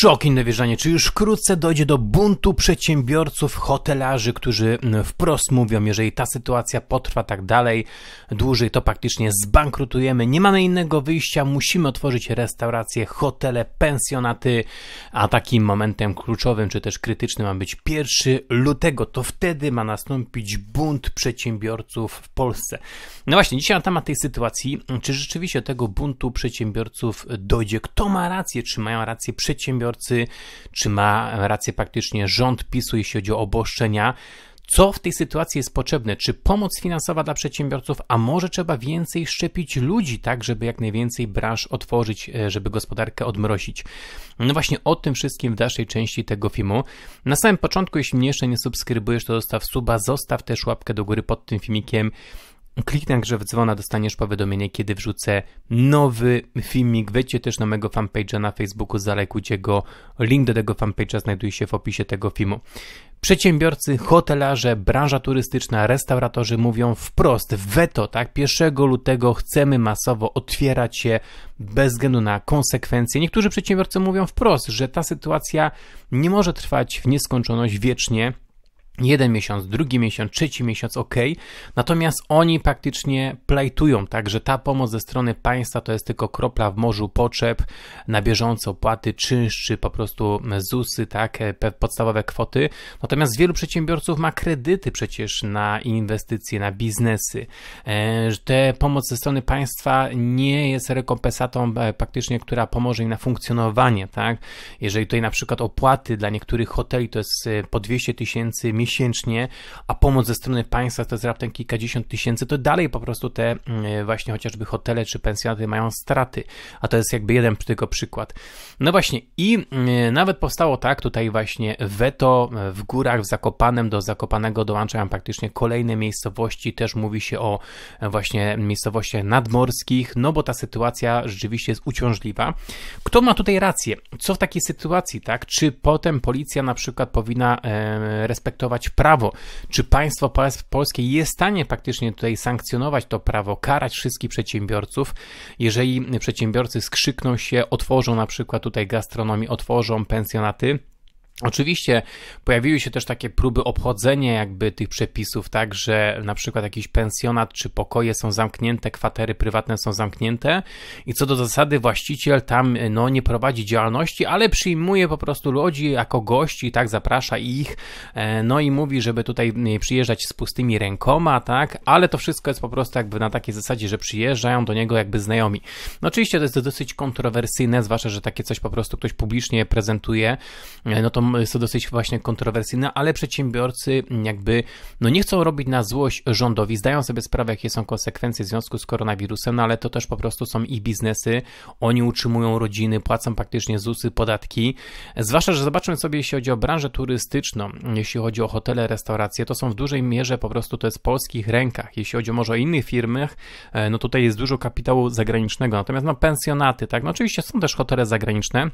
Szoki innowierzanie, czy już wkrótce dojdzie do buntu przedsiębiorców, hotelarzy, którzy mm, wprost mówią, jeżeli ta sytuacja potrwa tak dalej, dłużej to praktycznie zbankrutujemy, nie mamy innego wyjścia, musimy otworzyć restauracje, hotele, pensjonaty, a takim momentem kluczowym, czy też krytycznym ma być 1 lutego, to wtedy ma nastąpić bunt przedsiębiorców w Polsce. No właśnie, dzisiaj na temat tej sytuacji, czy rzeczywiście tego buntu przedsiębiorców dojdzie, kto ma rację, czy mają rację przedsiębiorcy, przedsiębiorcy, czy ma rację praktycznie rząd PiSu, jeśli chodzi o oboszczenia? Co w tej sytuacji jest potrzebne? Czy pomoc finansowa dla przedsiębiorców, a może trzeba więcej szczepić ludzi, tak, żeby jak najwięcej branż otworzyć, e, żeby gospodarkę odmrozić? No właśnie o tym wszystkim w dalszej części tego filmu. Na samym początku, jeśli mnie jeszcze nie subskrybujesz, to zostaw suba, zostaw też łapkę do góry pod tym filmikiem. Kliknij na grze w dzwona, dostaniesz powiadomienie, kiedy wrzucę nowy filmik. Wejdźcie też na mojego fanpage'a na Facebooku, zalajkujcie go. Link do tego fanpage'a znajduje się w opisie tego filmu. Przedsiębiorcy, hotelarze, branża turystyczna, restauratorzy mówią wprost, weto, tak? 1 lutego chcemy masowo otwierać się bez względu na konsekwencje. Niektórzy przedsiębiorcy mówią wprost, że ta sytuacja nie może trwać w nieskończoność wiecznie jeden miesiąc, drugi miesiąc, trzeci miesiąc, ok. Natomiast oni praktycznie plajtują, tak, że ta pomoc ze strony państwa to jest tylko kropla w morzu potrzeb, na bieżąco opłaty, czynsz, czy po prostu ZUSy, tak, e, podstawowe kwoty. Natomiast wielu przedsiębiorców ma kredyty przecież na inwestycje, na biznesy. E, te pomoc ze strony państwa nie jest rekompensatą e, praktycznie, która pomoże im na funkcjonowanie, tak. Jeżeli tutaj na przykład opłaty dla niektórych hoteli to jest po 200 tysięcy miesięcznie, miesięcznie, a pomoc ze strony państwa to jest raptem kilkadziesiąt tysięcy, to dalej po prostu te mm, właśnie chociażby hotele czy pensjonaty mają straty, a to jest jakby jeden tylko przykład. No właśnie i mm, nawet powstało tak, tutaj właśnie weto w górach, w Zakopanem, do Zakopanego dołączają praktycznie kolejne miejscowości, też mówi się o e, właśnie miejscowościach nadmorskich, no bo ta sytuacja rzeczywiście jest uciążliwa. Kto ma tutaj rację? Co w takiej sytuacji, tak? Czy potem policja na przykład powinna e, respektować prawo. Czy państwo polskie jest w stanie praktycznie tutaj sankcjonować to prawo, karać wszystkich przedsiębiorców, jeżeli przedsiębiorcy skrzykną się, otworzą na przykład tutaj gastronomii, otworzą pensjonaty, Oczywiście pojawiły się też takie próby obchodzenia jakby tych przepisów, tak, że na przykład jakiś pensjonat czy pokoje są zamknięte, kwatery prywatne są zamknięte i co do zasady właściciel tam no nie prowadzi działalności, ale przyjmuje po prostu ludzi jako gości, tak, zaprasza ich, e, no i mówi, żeby tutaj przyjeżdżać z pustymi rękoma, tak, ale to wszystko jest po prostu jakby na takiej zasadzie, że przyjeżdżają do niego jakby znajomi. No oczywiście to jest dosyć kontrowersyjne, zwłaszcza, że takie coś po prostu ktoś publicznie prezentuje, e, no to jest to dosyć właśnie kontrowersyjne, ale przedsiębiorcy jakby no nie chcą robić na złość rządowi, zdają sobie sprawę, jakie są konsekwencje w związku z koronawirusem, no ale to też po prostu są ich biznesy, oni utrzymują rodziny, płacą praktycznie ZUSy, podatki, zwłaszcza, że zobaczmy sobie, jeśli chodzi o branżę turystyczną, jeśli chodzi o hotele, restauracje, to są w dużej mierze po prostu to jest w polskich rękach, jeśli chodzi może o innych firmach, e, no tutaj jest dużo kapitału zagranicznego, natomiast no pensjonaty, tak, no oczywiście są też hotele zagraniczne,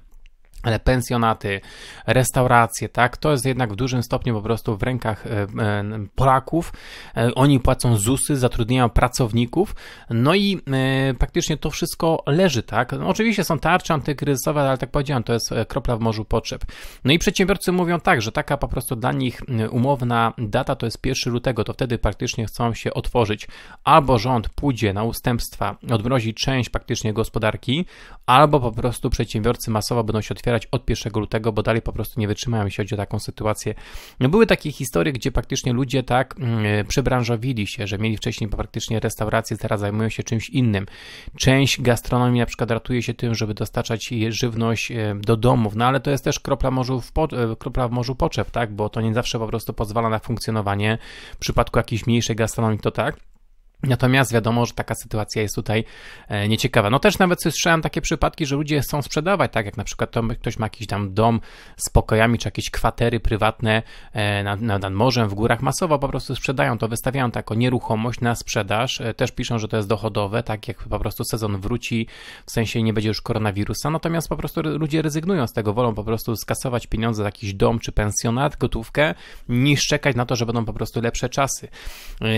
ale pensjonaty, restauracje, tak, to jest jednak w dużym stopniu po prostu w rękach e, e, Polaków. E, oni płacą ZUSy, zatrudniają pracowników, no i praktycznie to wszystko leży, tak. No, oczywiście są tarcze antykryzysowe, ale tak powiedziałem, to jest kropla w morzu potrzeb. No i przedsiębiorcy mówią tak, że taka po prostu dla nich umowna data to jest 1 lutego, to wtedy praktycznie chcą się otworzyć. Albo rząd pójdzie na ustępstwa, odmrozi część praktycznie gospodarki, albo po prostu przedsiębiorcy masowo będą się otwierać otwierać od 1 lutego, bo dalej po prostu nie wytrzymają, jeśli chodzi o taką sytuację. No, były takie historie, gdzie praktycznie ludzie tak yy, przebranżowili się, że mieli wcześniej praktycznie restauracje, teraz zajmują się czymś innym. Część gastronomii na przykład ratuje się tym, żeby dostarczać żywność e, do domów, no ale to jest też kropla, morzu w po, e, kropla w morzu potrzeb, tak? Bo to nie zawsze po prostu pozwala na funkcjonowanie. W przypadku jakiejś mniejszej gastronomii to tak. Natomiast wiadomo, że taka sytuacja jest tutaj e, nieciekawa. No też nawet słyszałem takie przypadki, że ludzie chcą sprzedawać, tak jak na przykład to, ktoś ma jakiś tam dom z pokojami, czy jakieś kwatery prywatne e, nad, nad morzem, w górach, masowo po prostu sprzedają to, wystawiają taką nieruchomość na sprzedaż. E, też piszą, że to jest dochodowe, tak jak po prostu sezon wróci, w sensie nie będzie już koronawirusa, natomiast po prostu ludzie rezygnują z tego, wolą po prostu skasować pieniądze za jakiś dom czy pensjonat, gotówkę, niż czekać na to, że będą po prostu lepsze czasy.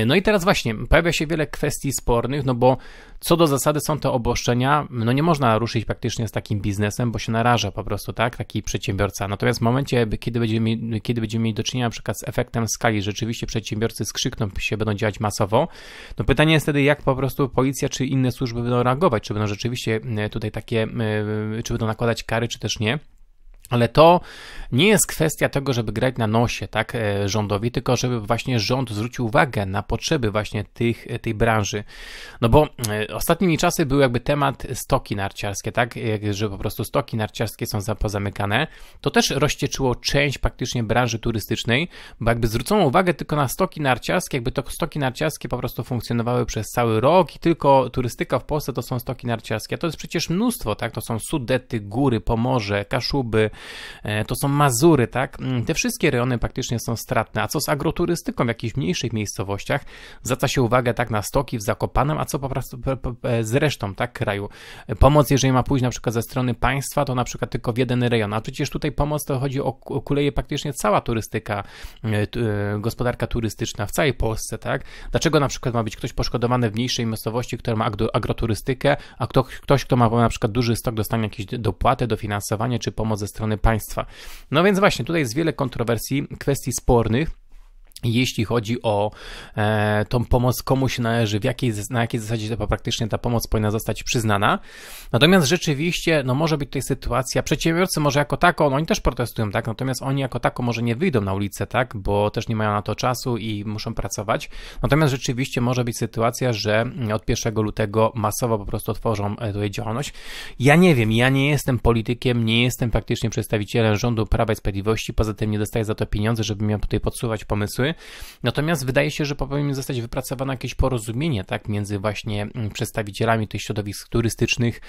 No i teraz właśnie pojawia się wiele kwestii spornych, no bo co do zasady są to obostrzenia, no nie można ruszyć praktycznie z takim biznesem, bo się naraża po prostu, tak, taki przedsiębiorca. Natomiast w momencie, kiedy będziemy, kiedy będziemy mieli do czynienia na przykład z efektem skali, rzeczywiście przedsiębiorcy skrzykną się, będą działać masowo, no pytanie jest wtedy, jak po prostu policja czy inne służby będą reagować, czy będą rzeczywiście e, tutaj takie, e, czy będą nakładać kary, czy też nie. Ale to nie jest kwestia tego, żeby grać na nosie tak, e, rządowi, tylko żeby właśnie rząd zwrócił uwagę na potrzeby właśnie tych, e, tej branży. No bo e, ostatnimi czasy był jakby temat stoki narciarskie, tak, że po prostu stoki narciarskie są pozamykane. To też rozcieczyło część praktycznie branży turystycznej, bo jakby zwrócono uwagę tylko na stoki narciarskie, jakby to stoki narciarskie po prostu funkcjonowały przez cały rok i tylko turystyka w Polsce to są stoki narciarskie. A to jest przecież mnóstwo, tak, to są Sudety, góry, Pomorze, Kaszuby, E, to są Mazury, tak? Mm, te wszystkie rejony praktycznie są stratne. A co z agroturystyką w jakichś mniejszych miejscowościach? Zwraca się uwagę tak na stoki w Zakopanem, a co po prostu e, z resztą, tak, kraju? E, pomoc, jeżeli ma pójść na przykład ze strony państwa, to na przykład tylko w jeden rejon. A przecież tutaj pomoc to chodzi o kuleje praktycznie cała turystyka, gospodarka turystyczna w całej Polsce, tak? Dlaczego na przykład ma być ktoś poszkodowany w mniejszej miejscowości, która ma agroturystykę, a ktoś, kto ma na przykład duży stok, dostanie jakieś dopłaty, dofinansowanie czy pomoc ze strony strony państwa. No więc właśnie, tutaj jest wiele kontrowersji, kwestii spornych jeśli chodzi o e, tą pomoc, komu się należy, w jakiej, na jakiej zasadzie ta, praktycznie ta pomoc powinna zostać przyznana. Natomiast rzeczywiście, no może być tutaj sytuacja, przedsiębiorcy może jako tako, no oni też protestują, tak, natomiast oni jako tako może nie wyjdą na ulicę, tak, bo też nie mają na to czasu i muszą pracować. Natomiast rzeczywiście może być sytuacja, że mm, od 1 lutego masowo po prostu otworzą e, tutaj działalność. Ja nie wiem, ja nie jestem politykiem, nie jestem praktycznie przedstawicielem rządu Prawa i Sprawiedliwości, poza tym nie dostaję za to pieniądze, żeby miał tutaj podsuwać pomysły. Natomiast wydaje się, że powinno zostać wypracowane jakieś porozumienie, tak, między właśnie mm, przedstawicielami tych środowisk turystycznych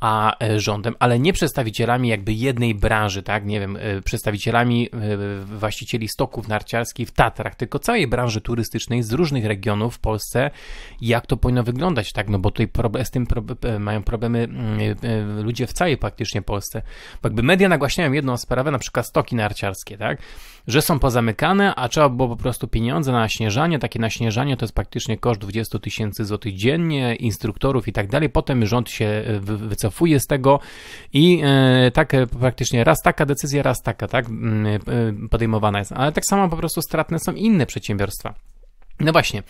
a e, rządem, ale nie przedstawicielami jakby jednej branży, tak, nie wiem, e, przedstawicielami e, właścicieli stoków narciarskich w Tatrach, tylko całej branży turystycznej z różnych regionów w Polsce, jak to powinno wyglądać, tak, no bo tutaj z tym mają problemy mm, ludzie w całej praktycznie Polsce. Bo jakby media nagłaśniają jedną sprawę, na przykład stoki narciarskie, tak, że są pozamykane, a trzeba było po prostu prostu pieniądze na śnieżanie. Takie naśnieżanie to jest praktycznie koszt 20 tysięcy złotych dziennie, instruktorów i tak dalej. Potem rząd się e, wycofuje z tego i e, tak e, praktycznie raz taka decyzja, raz taka, tak mm, podejmowana jest. Ale tak samo po prostu stratne są inne przedsiębiorstwa. No właśnie,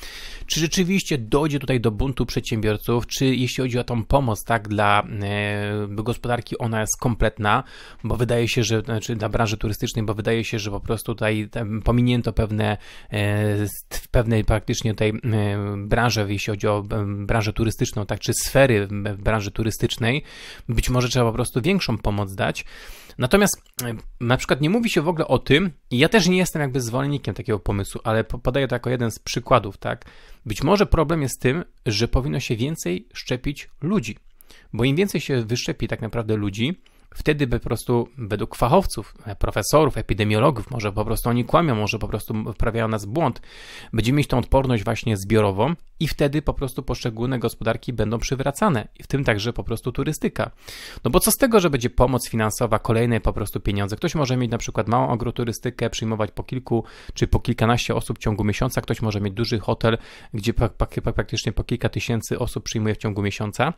czy rzeczywiście dojdzie tutaj do buntu przedsiębiorców, czy jeśli chodzi o tą pomoc, tak, dla e, gospodarki, ona jest kompletna, bo wydaje się, że, znaczy dla branży turystycznej, bo wydaje się, że po prostu tutaj pominięto pewne, e, pewne praktycznie tutaj e, branże, jeśli chodzi o e, branżę turystyczną, tak, czy sfery branży turystycznej, być może trzeba po prostu większą pomoc dać. Natomiast na przykład nie mówi się w ogóle o tym, ja też nie jestem jakby zwolennikiem takiego pomysłu, ale podaję to jako jeden z przykładów, przykładów, tak? Być może problem jest tym, że powinno się więcej szczepić ludzi, bo im więcej się wyszczepi tak naprawdę ludzi, Wtedy po prostu według fachowców, e, profesorów, epidemiologów, może po prostu oni kłamią, może po prostu wprawiają nas w błąd, będziemy mieć tą odporność właśnie zbiorową i wtedy po prostu poszczególne gospodarki będą przywracane, w tym także po prostu turystyka. No bo co z tego, że będzie pomoc finansowa, kolejne po prostu pieniądze? Ktoś może mieć na przykład małą agroturystykę, przyjmować po kilku czy po kilkanaście osób w ciągu miesiąca, ktoś może mieć duży hotel, gdzie praktycznie po kilka tysięcy osób przyjmuje w ciągu miesiąca.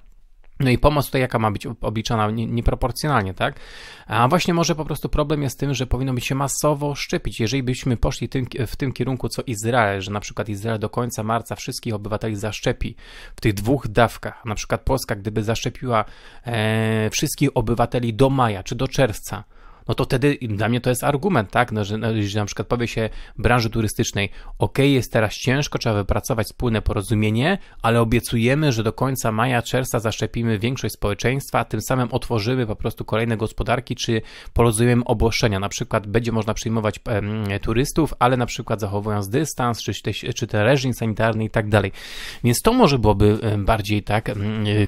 No i pomoc tutaj jaka ma być obliczana nieproporcjonalnie, tak? A właśnie może po prostu problem jest tym, że powinno być się masowo szczepić. Jeżeli byśmy poszli tym, w tym kierunku, co Izrael, że na przykład Izrael do końca marca wszystkich obywateli zaszczepi w tych dwóch dawkach, na przykład Polska, gdyby zaszczepiła e, wszystkich obywateli do maja czy do czerwca, no to wtedy dla mnie to jest argument, tak? No, że, że no, na przykład powie się branży turystycznej, ok, jest teraz ciężko, trzeba wypracować spójne porozumienie, ale obiecujemy, że do końca maja, czerwca zaszczepimy większość społeczeństwa, a tym samym otworzymy po prostu kolejne gospodarki, czy porozumiemy obłoszenia. Na przykład będzie można przyjmować turystów, ale na przykład zachowując dystans, czy, te, czy ten reżim sanitarny i tak dalej. Więc to może byłoby bardziej tak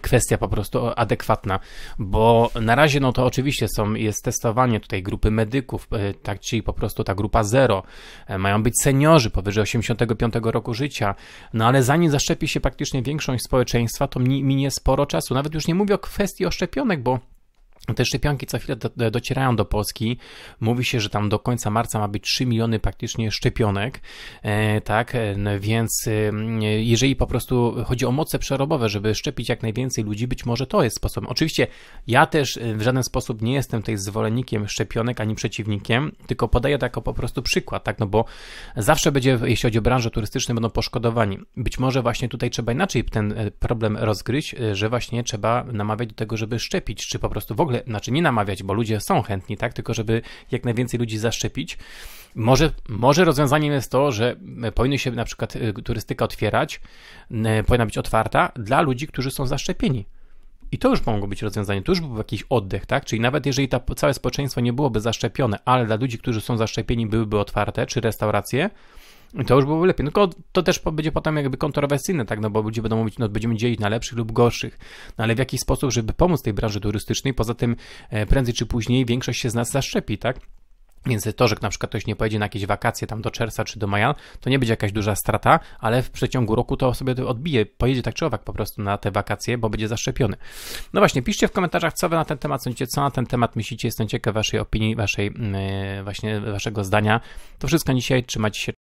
kwestia po prostu adekwatna, bo na razie no to oczywiście są, jest testowanie tutaj grupy medyków, e, tak, czyli po prostu ta grupa zero. E, mają być seniorzy powyżej 85 roku życia. No ale zanim zaszczepi się praktycznie większość społeczeństwa, to minie sporo czasu. Nawet już nie mówię o kwestii o szczepionek, bo te szczepionki co chwilę do, docierają do Polski. Mówi się, że tam do końca marca ma być 3 miliony praktycznie szczepionek, e, tak? E, no więc e, jeżeli po prostu chodzi o moce przerobowe, żeby szczepić jak najwięcej ludzi, być może to jest sposób. Oczywiście ja też w żaden sposób nie jestem tutaj zwolennikiem szczepionek ani przeciwnikiem, tylko podaję to jako po prostu przykład, tak? No bo zawsze będzie, jeśli chodzi o branżę turystyczną, będą poszkodowani. Być może właśnie tutaj trzeba inaczej ten problem rozgryźć, że właśnie trzeba namawiać do tego, żeby szczepić, czy po prostu w ogóle ogóle, znaczy nie namawiać, bo ludzie są chętni, tak, tylko żeby jak najwięcej ludzi zaszczepić. Może, może rozwiązaniem jest to, że e, powinno się na przykład e, turystyka otwierać, e, powinna być otwarta dla ludzi, którzy są zaszczepieni. I to już mogło być rozwiązanie, to już był jakiś oddech, tak? Czyli nawet jeżeli to całe społeczeństwo nie byłoby zaszczepione, ale dla ludzi, którzy są zaszczepieni, byłyby otwarte, czy restauracje, to już byłoby lepiej. No tylko to też będzie potem jakby kontrowersyjne, tak, no bo ludzie będą mówić, no będziemy dzielić na lepszych lub gorszych. No ale w jaki sposób, żeby pomóc tej branży turystycznej? Poza tym e, prędzej czy później większość się z nas zaszczepi, tak? Więc to, że na przykład ktoś nie pojedzie na jakieś wakacje tam do czerwca czy do maja, to nie będzie jakaś duża strata, ale w przeciągu roku to sobie to odbije, pojedzie tak czy owak po prostu na te wakacje, bo będzie zaszczepiony. No właśnie, piszcie w komentarzach, co wy na ten temat sądzicie, co na ten temat myślicie, jestem ciekaw waszej opinii, waszej, mm, e, właśnie waszego zdania. To wszystko dzisiaj, trzymajcie się.